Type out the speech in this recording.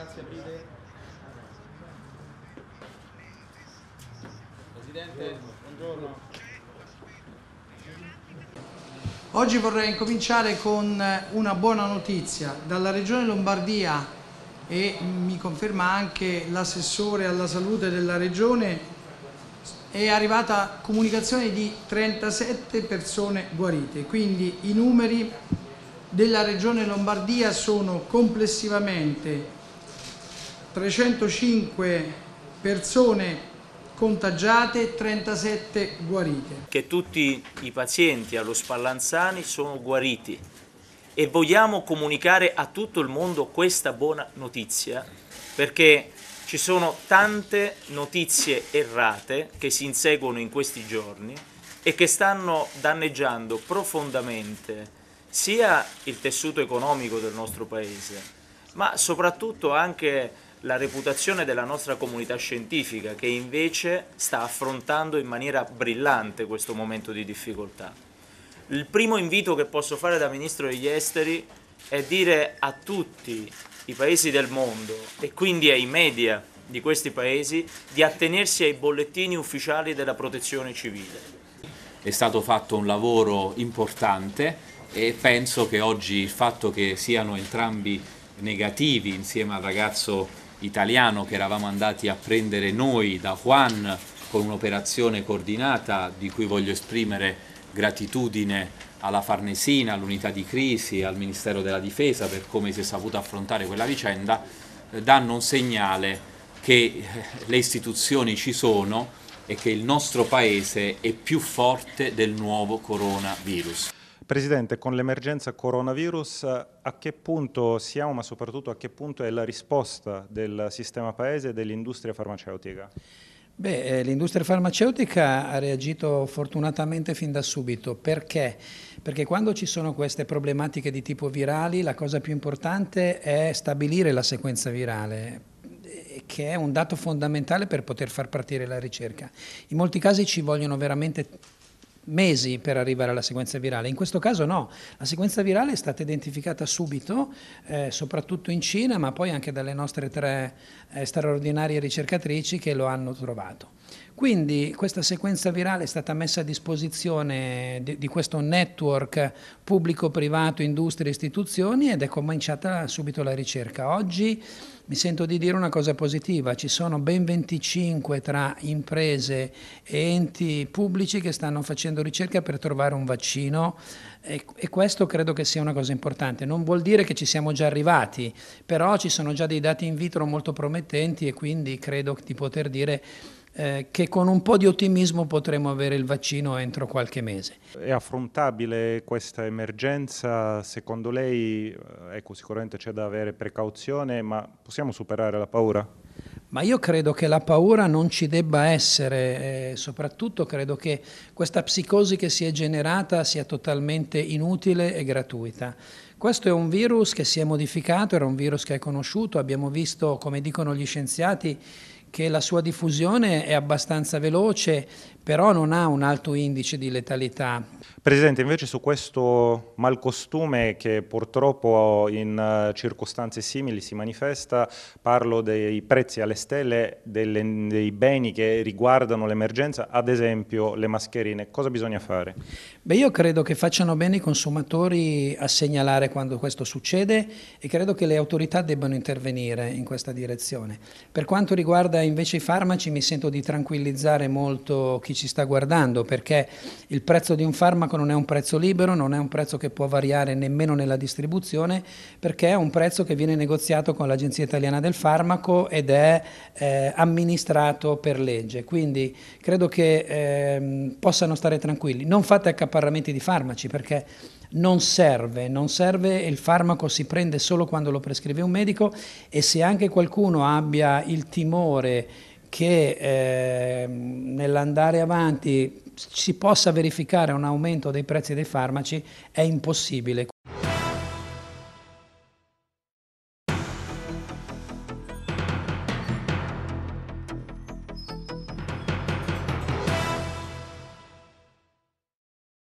ragazzi, aprite. Presidente, buongiorno. Oggi vorrei incominciare con eh, una buona notizia. Dalla Regione Lombardia e mi conferma anche l'assessore alla salute della Regione è arrivata comunicazione di 37 persone guarite, quindi i numeri della Regione Lombardia sono complessivamente 305 persone contagiate, 37 guarite. Che tutti i pazienti allo Spallanzani sono guariti e vogliamo comunicare a tutto il mondo questa buona notizia perché ci sono tante notizie errate che si inseguono in questi giorni e che stanno danneggiando profondamente sia il tessuto economico del nostro paese ma soprattutto anche la reputazione della nostra comunità scientifica che invece sta affrontando in maniera brillante questo momento di difficoltà. Il primo invito che posso fare da Ministro degli Esteri è dire a tutti i paesi del mondo e quindi ai media di questi paesi di attenersi ai bollettini ufficiali della protezione civile. È stato fatto un lavoro importante e penso che oggi il fatto che siano entrambi negativi insieme al ragazzo italiano che eravamo andati a prendere noi da Juan con un'operazione coordinata di cui voglio esprimere gratitudine alla Farnesina, all'unità di crisi, al Ministero della Difesa per come si è saputo affrontare quella vicenda, eh, danno un segnale che eh, le istituzioni ci sono e che il nostro Paese è più forte del nuovo coronavirus. Presidente, con l'emergenza coronavirus a che punto siamo, ma soprattutto a che punto è la risposta del sistema paese e dell'industria farmaceutica? Beh, eh, l'industria farmaceutica ha reagito fortunatamente fin da subito. Perché? Perché quando ci sono queste problematiche di tipo virali, la cosa più importante è stabilire la sequenza virale eh, che è un dato fondamentale per poter far partire la ricerca. In molti casi ci vogliono veramente mesi per arrivare alla sequenza virale. In questo caso no, la sequenza virale è stata identificata subito, eh, soprattutto in Cina, ma poi anche dalle nostre tre eh, straordinarie ricercatrici che lo hanno trovato. Quindi questa sequenza virale è stata messa a disposizione di, di questo network pubblico-privato, industrie, istituzioni ed è cominciata subito la ricerca. Oggi mi sento di dire una cosa positiva, ci sono ben 25 tra imprese e enti pubblici che stanno facendo ricerca per trovare un vaccino e, e, questo credo che sia una cosa importante. Non vuol dire che ci siamo già arrivati, però ci sono già dei dati in vitro molto promettenti e quindi credo di poter dire eh, che con un po' di ottimismo potremo avere il vaccino entro qualche mese. È affrontabile questa emergenza? Secondo lei, eh, ecco, sicuramente c'è da avere precauzione, ma possiamo superare la paura? Ma io credo che la paura non ci debba essere, eh, soprattutto credo che questa psicosi che si è generata sia totalmente inutile e gratuita. Questo è un virus che si è modificato, era un virus che è conosciuto, abbiamo visto, come dicono gli scienziati, che la sua diffusione è abbastanza veloce, però non ha un alto indice di letalità. Presidente, invece su questo malcostume che purtroppo in eh, circostanze simili si manifesta, parlo dei prezzi alle stelle delle, dei beni che riguardano l'emergenza, ad esempio le mascherine, cosa bisogna fare? Beh, io credo che facciano bene i consumatori a segnalare quando questo succede e credo che le autorità debbano intervenire in questa direzione. Per quanto riguarda invece i farmaci mi sento di tranquillizzare molto chi ci sta guardando perché il prezzo di un farmaco non è un prezzo libero, non è un prezzo che può variare nemmeno nella distribuzione perché è un prezzo che viene negoziato con l'Agenzia Italiana del Farmaco ed è eh, amministrato per legge. Quindi credo che eh, possano stare tranquilli. Non fate accaparramenti di farmaci perché non serve, non serve, il farmaco si prende solo quando lo prescrive un medico e se anche qualcuno abbia il timore che eh, nell'andare avanti si possa verificare un aumento dei prezzi dei farmaci è impossibile.